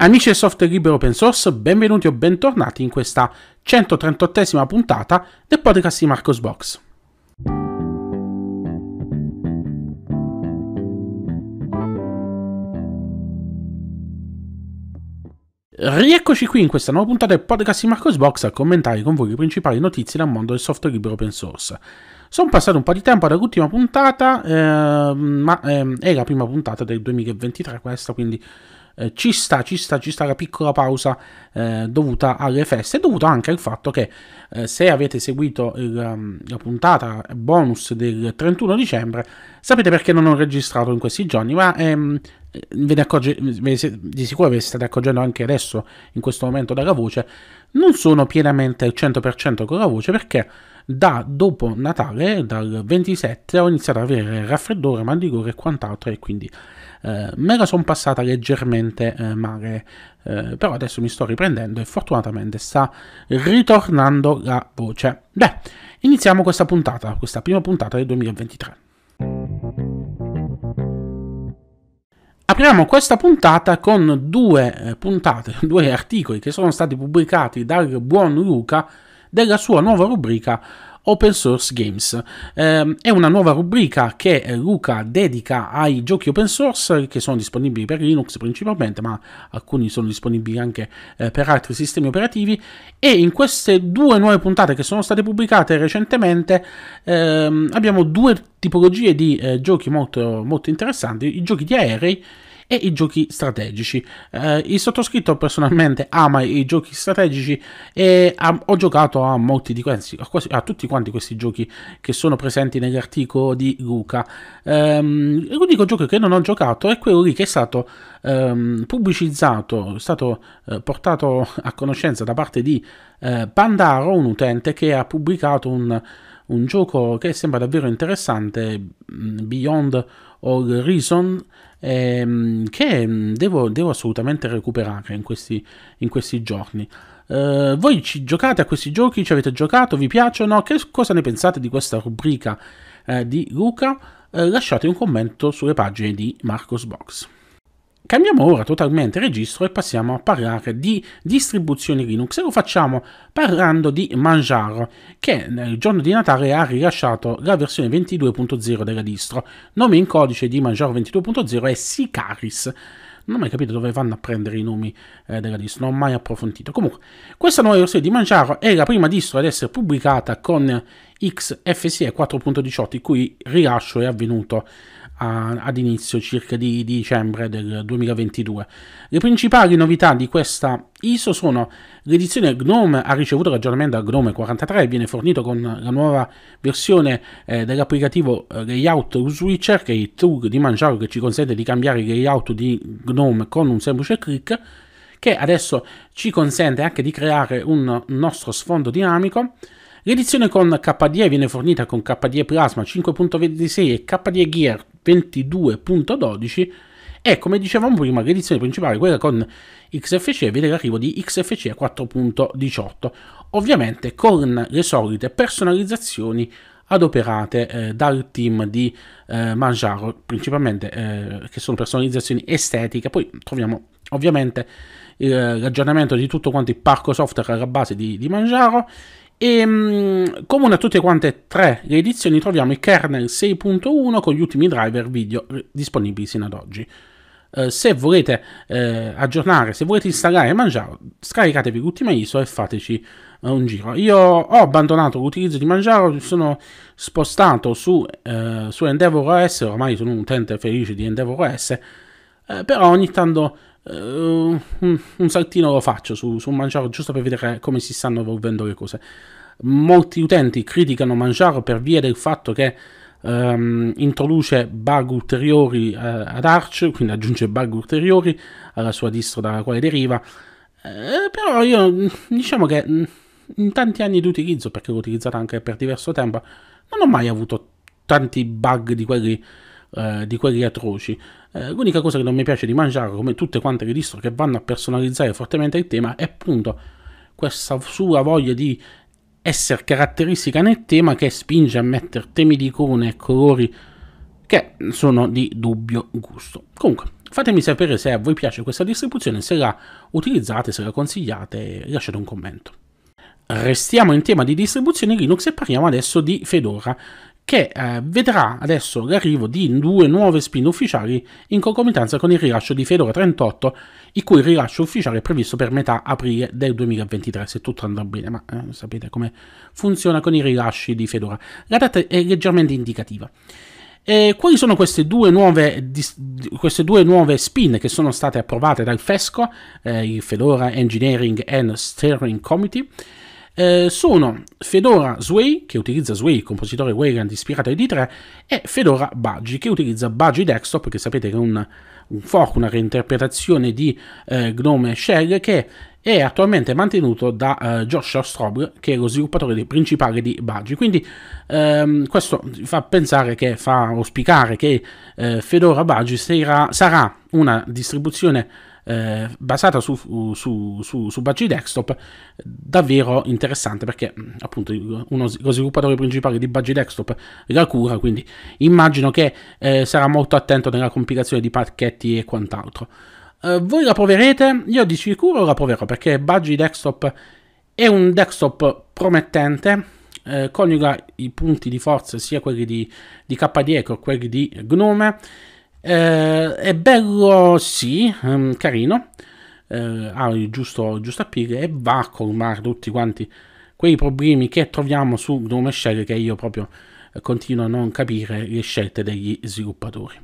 Amici del software libero open source, benvenuti o bentornati in questa 138esima puntata del podcast di Marcos Box. Rieccoci qui in questa nuova puntata del podcast di Marcos Box a commentare con voi le principali notizie dal mondo del software libero open source. Sono passato un po' di tempo dall'ultima puntata, eh, ma eh, è la prima puntata del 2023 questa, quindi eh, ci sta, ci sta, ci sta la piccola pausa eh, dovuta alle feste, dovuta anche al fatto che eh, se avete seguito il, ehm, la puntata bonus del 31 dicembre, sapete perché non ho registrato in questi giorni, ma ehm, eh, ve ne accorge, ve, di sicuro vi state accorgendo anche adesso, in questo momento, dalla voce, non sono pienamente al 100% con la voce perché da dopo Natale, dal 27, ho iniziato ad avere raffreddore, maldigore e quant'altro e quindi eh, me la sono passata leggermente eh, male, eh, però adesso mi sto riprendendo e fortunatamente sta ritornando la voce. Beh, iniziamo questa puntata, questa prima puntata del 2023. Apriamo questa puntata con due eh, puntate, due articoli che sono stati pubblicati dal buon Luca della sua nuova rubrica Open Source Games. Eh, è una nuova rubrica che Luca dedica ai giochi open source che sono disponibili per Linux principalmente, ma alcuni sono disponibili anche eh, per altri sistemi operativi. E in queste due nuove puntate che sono state pubblicate recentemente ehm, abbiamo due tipologie di eh, giochi molto, molto interessanti, i giochi di aerei e i giochi strategici. Eh, il sottoscritto personalmente ama i giochi strategici e ha, ho giocato a molti di questi, a, quasi, a, tutti quanti questi giochi che sono presenti nell'articolo di Luca. Ehm, l'unico gioco che non ho giocato è quello lì che è stato ehm, pubblicizzato, è stato eh, portato a conoscenza da parte di eh, Pandaro, un utente che ha pubblicato un un gioco che sembra davvero interessante, mm, Beyond All Reason, ehm, che mm, devo, devo, assolutamente recuperare in questi, in questi giorni. Eh, voi ci giocate a questi giochi? Ci avete giocato? Vi piacciono? Che cosa ne pensate di questa rubrica eh, di Luca? Eh, lasciate un commento sulle pagine di Marcos Box. Cambiamo ora totalmente registro e passiamo a parlare di distribuzioni Linux e lo facciamo parlando di Manjaro che nel giorno di Natale ha rilasciato la versione 22.0 della distro. Nome in codice di Manjaro 22.0 è Sicaris. Non ho mai capito dove vanno a prendere i nomi eh, della distro, non ho mai approfondito. Comunque, questa nuova versione di Manjaro è la prima distro ad essere pubblicata con XFCE 4.18 il cui rilascio è avvenuto ad inizio circa di, dicembre del 2022. Le principali novità di questa ISO sono l'edizione GNOME ha ricevuto l'aggiornamento a GNOME 43 e viene fornito con la nuova versione eh, dell'applicativo eh, Layout Switcher che è il tool di Manjaro che ci consente di cambiare il layout di GNOME con un semplice clic che adesso ci consente anche di creare un nostro sfondo dinamico L'edizione con KDE viene fornita con KDE Plasma 5.26 e KDE Gear 22.12 e come dicevamo prima l'edizione principale, quella con XFCE, vede l'arrivo di XFCE 4.18, ovviamente con le solite personalizzazioni adoperate eh, dal team di eh, Manjaro, principalmente eh, che sono personalizzazioni estetiche, poi troviamo ovviamente l'aggiornamento di tutto quanto il parco software alla base di, di Manjaro e ehm, comune a tutte quante e tre le edizioni troviamo il kernel 6.1 con gli ultimi driver video disponibili sino ad oggi. Uh, se volete uh, aggiornare, se volete installare e Manjaro, scaricatevi l'ultima ISO e fateci uh, un giro. Io ho abbandonato l'utilizzo di Manjaro, mi sono spostato su, su Endeavor OS, ormai sono un utente felice di Endeavor OS, però ogni tanto Uh, un, saltino lo faccio su, su Manjaro giusto per vedere come si stanno evolvendo le cose. Molti utenti criticano Manjaro per via del fatto che um, introduce bug ulteriori uh, ad Arch, quindi aggiunge bug ulteriori alla sua distro dalla quale deriva. Uh, però io diciamo che mm, in tanti anni di utilizzo, perché l'ho utilizzata anche per diverso tempo, non ho mai avuto tanti bug di quelli eh, di quelli atroci. Eh, l'unica cosa che non mi piace di Mangiaro, come tutte quante le distro che vanno a personalizzare fortemente il tema, è appunto questa sua voglia di essere caratteristica nel tema che spinge a mettere temi di icone e colori che sono di dubbio gusto. Comunque, fatemi sapere se a voi piace questa distribuzione, se la utilizzate, se la consigliate, lasciate un commento. Restiamo in tema di distribuzione Linux e parliamo adesso di Fedora che eh, vedrà adesso l'arrivo di due nuove spin ufficiali in concomitanza con il rilascio di Fedora 38, il cui rilascio ufficiale è previsto per metà aprile del 2023, se tutto andrà bene, ma eh, sapete come funziona con i rilasci di Fedora. La data è leggermente indicativa. E quali sono queste due, nuove, queste due, nuove, spin che sono state approvate dal FESCO, eh, il Fedora Engineering and Steering Committee? Eh, sono Fedora Sway, che utilizza Sway, il compositore Wayland ispirato ai D3, e Fedora Budgie, che utilizza Budgie Desktop, che sapete che è un, un fork, una reinterpretazione di eh, Gnome Shell, che è attualmente mantenuto da eh, Joshua Strob, che è lo sviluppatore di, principale di Budgie. Quindi ehm, questo fa pensare che, fa auspicare che eh, Fedora Budgie sarà, sarà una distribuzione eh, basata su, su, su, su Budgie Desktop davvero interessante perché mm, appunto uno, lo sviluppatore principale di Budgie Desktop la cura quindi immagino che eh, sarà molto attento nella compilazione di pacchetti e quant'altro eh, voi la proverete? Io di sicuro la proverò perché Budgie Desktop è un desktop promettente eh, coniuga i punti di forza sia quelli di, di KDE che quelli di Gnome eh, è bello, sì, um, carino, eh, ha il giusto, giusto appeal e va a colmare tutti quanti quei problemi che troviamo su Gnome Shell che io proprio continuo a non capire le scelte degli sviluppatori.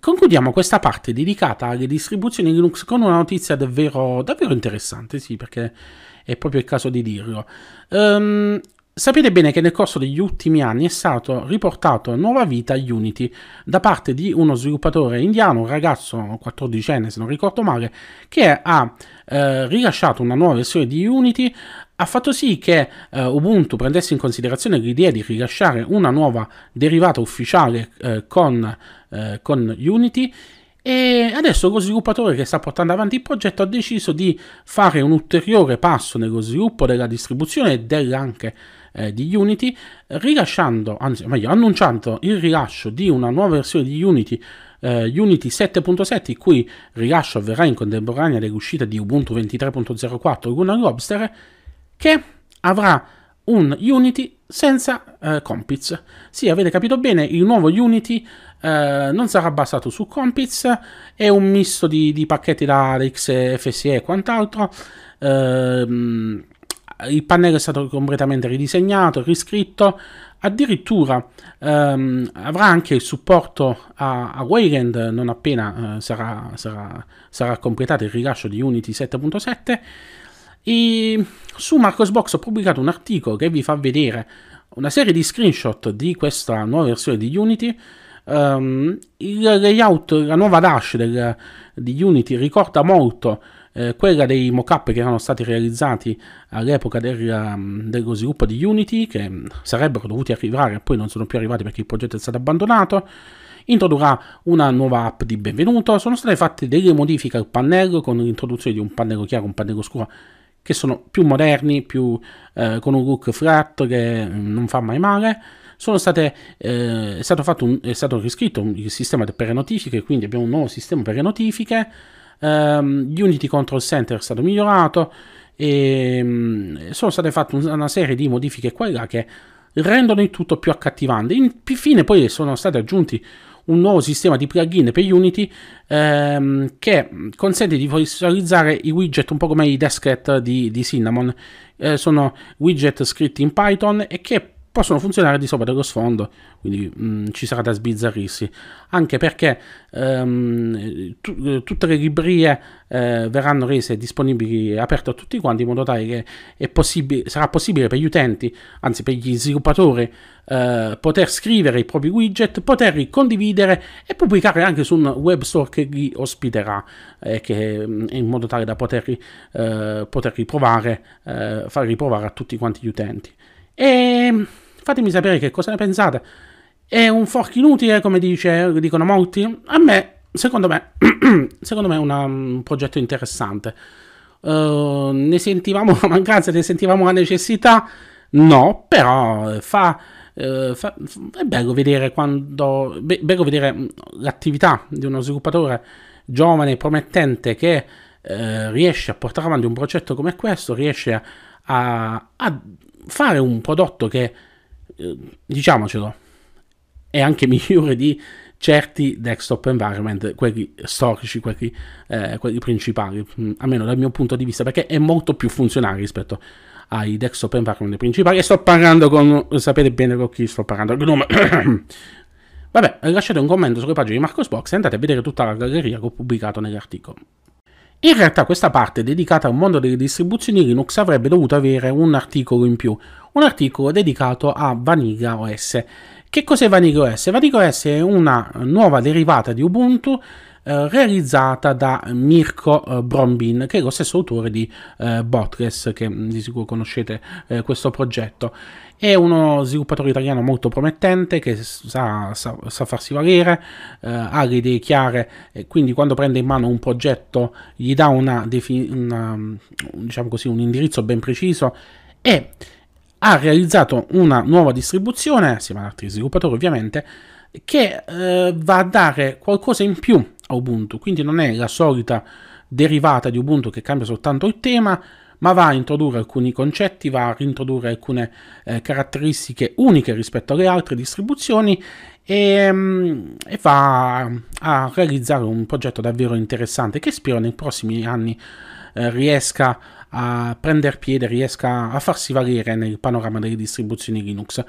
Concludiamo questa parte dedicata alle distribuzioni Linux con una notizia davvero, davvero interessante, sì, perché è proprio il caso di dirlo. Um, Sapete bene che nel corso degli ultimi anni è stato riportato a nuova vita Unity da parte di uno sviluppatore indiano, un ragazzo 14enne se non ricordo male, che ha eh, rilasciato una nuova versione di Unity, ha fatto sì che eh, Ubuntu prendesse in considerazione l'idea di rilasciare una nuova derivata ufficiale eh, con, eh, con Unity e adesso lo sviluppatore che sta portando avanti il progetto ha deciso di fare un ulteriore passo nello sviluppo della distribuzione e dell'anche eh, di Unity, rilasciando, anzi meglio, annunciando il rilascio di una nuova versione di Unity, eh, Unity 7.7, il cui rilascio avverrà in contemporanea dell'uscita di Ubuntu 23.04 Luna Lobster, che avrà un Unity senza eh, compits. Sì, avete capito bene, il nuovo Unity eh, non sarà basato su Compiz, è un misto di, di pacchetti da RX, FSE e quant'altro. Ehm, il pannello è stato completamente ridisegnato, riscritto, addirittura ehm, avrà anche il supporto a, a Wayland non appena eh, sarà, sarà, sarà completato il rilascio di Unity 7.7 e su Marcosbox ho pubblicato un articolo che vi fa vedere una serie di screenshot di questa nuova versione di Unity Um, il layout, la nuova dash del, di Unity ricorda molto eh, quella dei mock-up che erano stati realizzati all'epoca del, um, dello sviluppo di Unity, che mm, sarebbero dovuti arrivare, e poi non sono più arrivati perché il progetto è stato abbandonato, introdurrà una nuova app di benvenuto, sono state fatte delle modifiche al pannello con l'introduzione di un pannello chiaro, e un pannello scuro, che sono più moderni, più, eh, con un look flat che mm, non fa mai male, State, eh, è, stato un, è, stato riscritto il sistema per le notifiche, quindi abbiamo un nuovo sistema per le notifiche, Um, Unity Control Center è stato migliorato e um, sono state fatte una serie di modifiche qua e là che rendono il tutto più accattivante. Infine poi sono stati aggiunti un nuovo sistema di plugin per Unity ehm, che consente di visualizzare i widget un po' come i desklet di, di Cinnamon. Eh, sono widget scritti in Python e che possono funzionare di sopra dello sfondo, quindi mh, mm, ci sarà da sbizzarrirsi, anche perché ehm, tu, eh, tutte le librerie eh, verranno rese disponibili, aperte a tutti quanti, in modo tale che possib- sarà possibile per gli utenti, anzi per gli sviluppatori, eh, poter scrivere i propri widget, poterli condividere e pubblicare anche su un web store che li ospiterà, eh, che, mm, in modo tale da poterli, eh, poterli provare, eh, far riprovare a tutti quanti gli utenti. E ehm, fatemi sapere che cosa ne pensate. È un fork inutile, come dice, dicono molti? A me, secondo me, secondo me è una, un progetto interessante. Uh, ne sentivamo la mancanza, ne sentivamo la necessità? No, però eh, fa... Uh, fa, è bello vedere quando be, bello vedere l'attività di uno sviluppatore giovane e promettente che uh, riesce a portare avanti un progetto come questo, riesce a a, a fare un prodotto che, eh, diciamocelo, è anche migliore di certi desktop environment, quelli storici, quelli, eh, quelli principali, mm, almeno dal mio punto di vista, perché è molto più funzionale rispetto ai desktop environment principali. E sto parlando con, sapete bene con chi sto parlando, Gnome. Vabbè, lasciate un commento sulle pagine di Marcosbox e andate a vedere tutta la galleria che ho pubblicato nell'articolo. In realtà questa parte dedicata al mondo delle distribuzioni Linux avrebbe dovuto avere un articolo in più, un articolo dedicato a Vanilla OS. Che cos'è Vanilla OS? Vanilla OS è una nuova derivata di Ubuntu eh, realizzata da Mirko eh, Brombin, che è lo stesso autore di eh, Botres, che mm, di sicuro conoscete eh, questo progetto. È uno sviluppatore italiano molto promettente che sa, sa, sa farsi valere, eh, ha le idee chiare e quindi quando prende in mano un progetto gli dà una, una, mm, diciamo così, un indirizzo ben preciso e ha realizzato una nuova distribuzione, assieme ad altri sviluppatori ovviamente, che eh, va a dare qualcosa in più a Ubuntu, quindi non è la solita derivata di Ubuntu che cambia soltanto il tema, ma va a introdurre alcuni concetti, va a introdurre alcune eh, caratteristiche uniche rispetto alle altre distribuzioni e, mm, e, va a realizzare un progetto davvero interessante che spero nei prossimi anni eh, riesca a prendere piede, riesca a farsi valere nel panorama delle distribuzioni Linux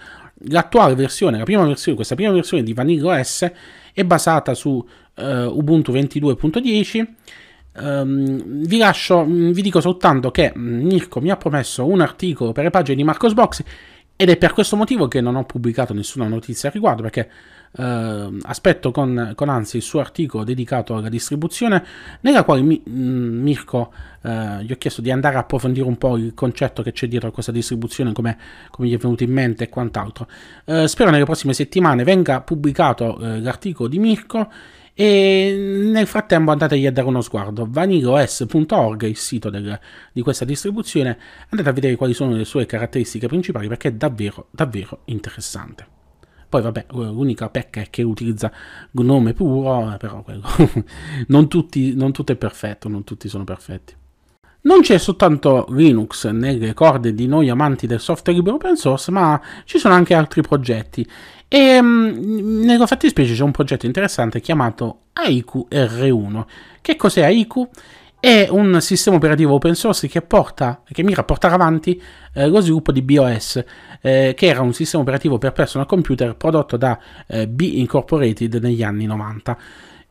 l'attuale versione, prima versione, questa prima versione di Vanilla OS è basata su eh, Ubuntu 22.10. Um, ehm, vi lascio, mm, vi dico soltanto che mm, Mirko mi ha promesso un articolo per le pagine di Marcos Box ed è per questo motivo che non ho pubblicato nessuna notizia al riguardo perché eh, aspetto con, con ansia il suo articolo dedicato alla distribuzione, nella quale mi, mh, mm, Mirko eh, gli ho chiesto di andare a approfondire un po' il concetto che c'è dietro a questa distribuzione, come, come gli è venuto in mente e quant'altro. Eh, spero nelle prossime settimane venga pubblicato eh, l'articolo di Mirko e nel frattempo andategli a dare uno sguardo vanilos.org il sito del, di questa distribuzione andate a vedere quali sono le sue caratteristiche principali perché è davvero davvero interessante poi vabbè, l'unica pecca è che utilizza Gnome puro, eh, però quello, non, tutti, non tutto è perfetto, non tutti sono perfetti. Non c'è soltanto Linux nelle corde di noi amanti del software libero open source, ma ci sono anche altri progetti. E mh, mm, nella fattispecie c'è un progetto interessante chiamato AIQ R1. Che cos'è AIQ? è un sistema operativo open source che, porta, che mira a portare avanti eh, lo sviluppo di BOS, eh, che era un sistema operativo per personal computer prodotto da eh, B Incorporated negli anni 90.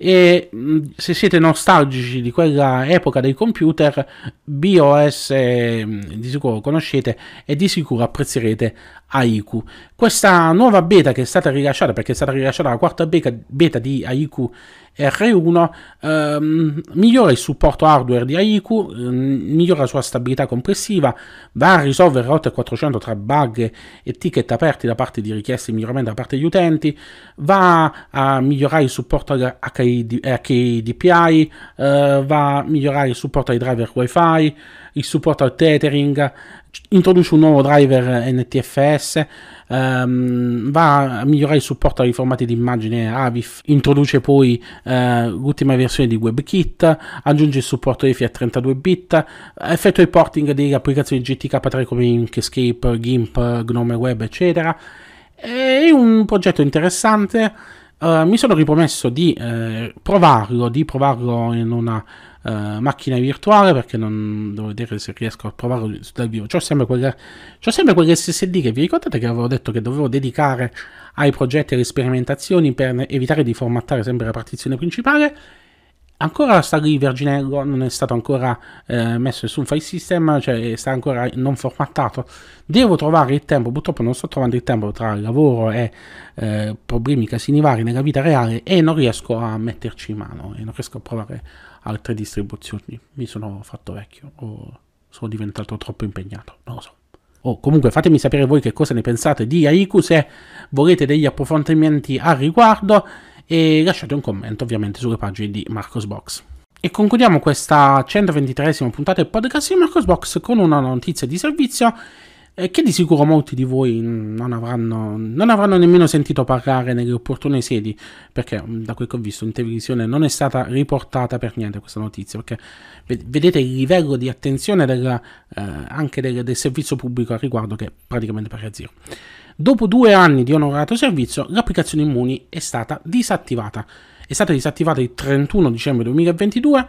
E mm, se siete nostalgici di quella epoca dei computer, BOS eh, di sicuro conoscete e di sicuro apprezzerete AIQ. Questa nuova beta che è stata rilasciata, perché è stata rilasciata la quarta beta, beta di AIQ R1 ehm, migliora il supporto hardware di AIQ, ehm, migliora la sua stabilità complessiva, va a risolvere rotte 400 tra bug e ticket aperti da parte di richieste di miglioramento da parte degli utenti, va a migliorare il supporto HID, HIDPI, eh, va a migliorare il supporto ai driver WiFi il supporto al tethering, introduce un nuovo driver NTFS, um, ehm, va a migliorare il supporto ai formati di immagine AVIF, introduce poi uh, l'ultima versione di WebKit, aggiunge il supporto EFI a 32 bit, effettua il porting delle applicazioni GTK3 come Inkscape, GIMP, GNOME Web, eccetera. È un progetto interessante eh, mi sono ripromesso di eh, provarlo, di provarlo in una uh, macchina virtuale perché non devo vedere se riesco a provarlo dal vivo. C'ho sempre, quelle, c'ho sempre quell'SSD che vi ricordate che avevo detto che dovevo dedicare ai progetti e alle sperimentazioni per evitare di formattare sempre la partizione principale Ancora sta lì Ginello non è stato ancora eh, messo su file system, cioè sta ancora non formattato. Devo trovare il tempo, purtroppo non sto trovando il tempo tra il lavoro e eh, problemi casini vari nella vita reale e non riesco a metterci in mano e non riesco a provare altre distribuzioni. Mi sono fatto vecchio o sono diventato troppo impegnato, non lo so. Oh, comunque fatemi sapere voi che cosa ne pensate di Aiku se volete degli approfondimenti al riguardo e lasciate un commento ovviamente sulle pagine di Marcosbox. E concludiamo questa 123esima puntata del podcast di Marcosbox con una notizia di servizio che di sicuro molti di voi non avranno, non avranno, nemmeno sentito parlare nelle opportune sedi, perché mm, da quel che ho visto in televisione non è stata riportata per niente questa notizia, perché vedete il livello di attenzione della, eh, anche del, del servizio pubblico al riguardo che praticamente pare a zero. Dopo due anni di onorato servizio, l'applicazione Immuni è stata disattivata. È stata disattivata il 31 dicembre 2022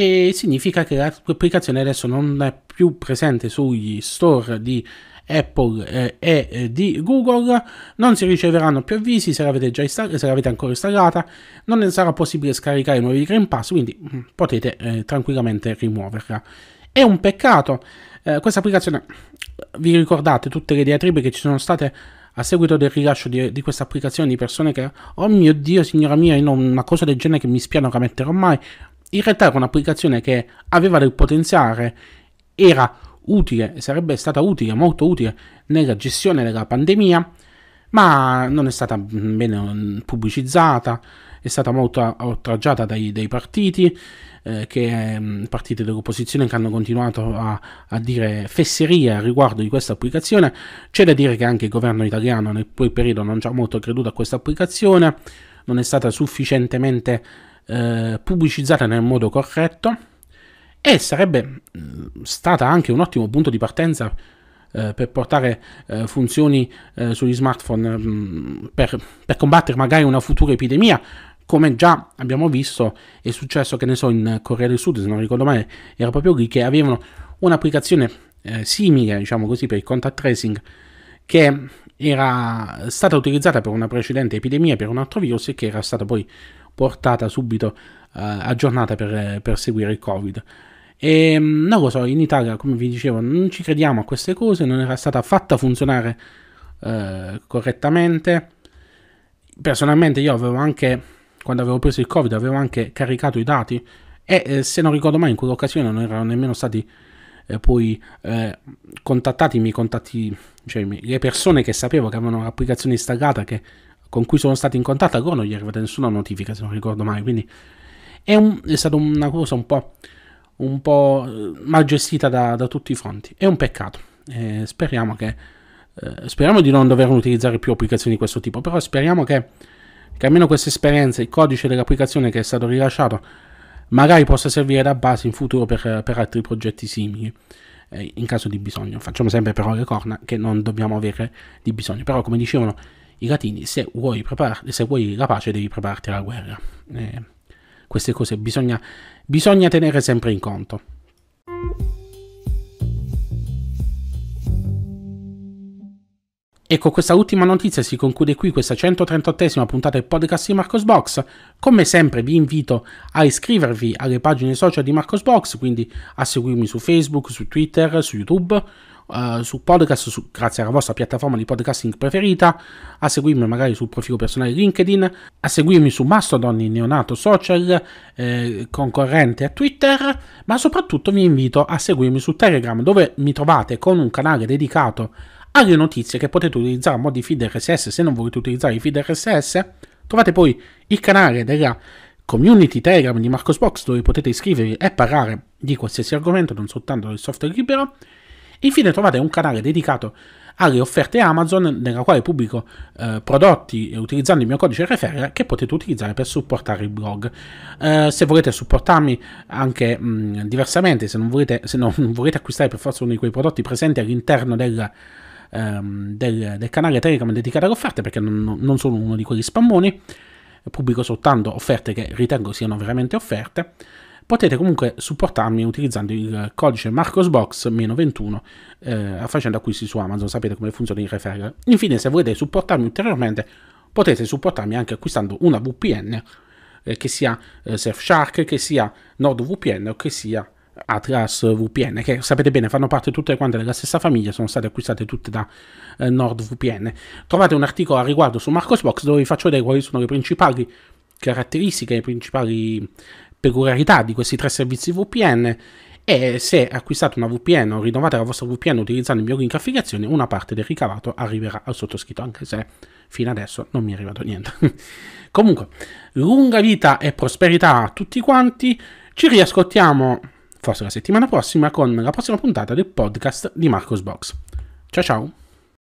e significa che l'applicazione adesso non è più presente sugli store di Apple eh, e eh, di Google, non si riceveranno più avvisi se l'avete, già install- se l'avete ancora installata, non sarà possibile scaricare nuovi Green Pass, quindi mm, potete eh, tranquillamente rimuoverla. È un peccato, eh, questa applicazione, vi ricordate tutte le diatribe che ci sono state a seguito del rilascio di, di questa applicazione di persone che, oh mio dio, signora mia, io non, una cosa del genere che mi spiano che metterò mai, in realtà era un'applicazione che aveva del potenziale, era utile, sarebbe stata utile, molto utile nella gestione della pandemia, ma non è stata bene pubblicizzata, è stata molto oltraggiata dai, dai partiti, eh, che, mm, partiti dell'opposizione che hanno continuato a, a dire fesserie riguardo di questa applicazione. C'è da dire che anche il governo italiano nel quel periodo non ci ha molto creduto a questa applicazione, non è stata sufficientemente eh, pubblicizzata nel modo corretto e sarebbe mm, stata anche un ottimo punto di partenza eh, per portare eh, funzioni eh, sugli smartphone mh, mm, per, per combattere magari una futura epidemia come già abbiamo visto è successo che ne so in Corea del Sud se non ricordo male era proprio lì che avevano un'applicazione eh, simile diciamo così per il contact tracing che era stata utilizzata per una precedente epidemia per un altro virus e che era stata poi portata subito eh, aggiornata per, per seguire il Covid. E non lo so, in Italia, come vi dicevo, non ci crediamo a queste cose, non era stata fatta funzionare eh, correttamente. Personalmente io avevo anche, quando avevo preso il Covid, avevo anche caricato i dati e eh, se non ricordo mai in quell'occasione non erano nemmeno stati eh, poi eh, contattati, i miei contatti, cioè le persone che sapevo che avevano l'applicazione installata, che con cui sono stati in contatto, loro non gli è arrivata nessuna notifica, se non ricordo mai, quindi è, un, è stata una cosa un po', un po eh, mal gestita da, da, tutti i fronti. È un peccato. Eh, speriamo che eh, speriamo di non dover utilizzare più applicazioni di questo tipo, però speriamo che, che almeno queste esperienze, il codice dell'applicazione che è stato rilasciato, magari possa servire da base in futuro per, per altri progetti simili eh, in caso di bisogno. Facciamo sempre però le corna che non dobbiamo avere di bisogno, però come dicevano i latini, se vuoi, prepar- se vuoi la pace devi prepararti alla guerra. Eh, queste cose bisogna, bisogna tenere sempre in conto. E con questa ultima notizia si conclude qui questa 138esima puntata del podcast di Marcosbox. Come sempre vi invito a iscrivervi alle pagine social di Marcosbox, quindi a seguirmi su Facebook, su Twitter, su YouTube eh, su podcast su, grazie alla vostra piattaforma di podcasting preferita, a seguirmi magari sul profilo personale LinkedIn, a seguirmi su Mastodon in neonato social eh, concorrente a Twitter, ma soprattutto vi invito a seguirmi su Telegram dove mi trovate con un canale dedicato alle notizie che potete utilizzare a modi di feed RSS se non volete utilizzare i feed RSS. Trovate poi il canale della community Telegram di Marcosbox dove potete iscrivervi e parlare di qualsiasi argomento, non soltanto del software libero. Infine trovate un canale dedicato alle offerte Amazon nella quale pubblico eh, prodotti utilizzando il mio codice referral che potete utilizzare per supportare il blog. Eh, se volete supportarmi anche mh, diversamente, se non, volete, se non volete acquistare per forza uno di quei prodotti presenti all'interno del... Ehm, del, del, canale Telegram dedicato alle offerte perché non, non, sono uno di quegli spammoni pubblico soltanto offerte che ritengo siano veramente offerte potete comunque supportarmi utilizzando il codice MarcosBox-21 eh, facendo acquisti su Amazon, sapete come funziona il referral. Infine, se volete supportarmi ulteriormente, potete supportarmi anche acquistando una VPN, eh, che sia eh, Surfshark, che sia NordVPN o che sia Atlas VPN, che sapete bene fanno parte tutte quante della stessa famiglia, sono state acquistate tutte da eh, NordVPN. Trovate un articolo a riguardo su Marcosbox dove vi faccio vedere quali sono le principali caratteristiche, le principali peculiarità di questi tre servizi VPN e se acquistate una VPN o rinnovate la vostra VPN utilizzando il mio link affiliazione, una parte del ricavato arriverà al sottoscritto, anche se fino adesso non mi è arrivato niente. Comunque, lunga vita e prosperità a tutti quanti. Ci riascoltiamo forse la settimana prossima con la prossima puntata del podcast di Marcos Box. Ciao ciao!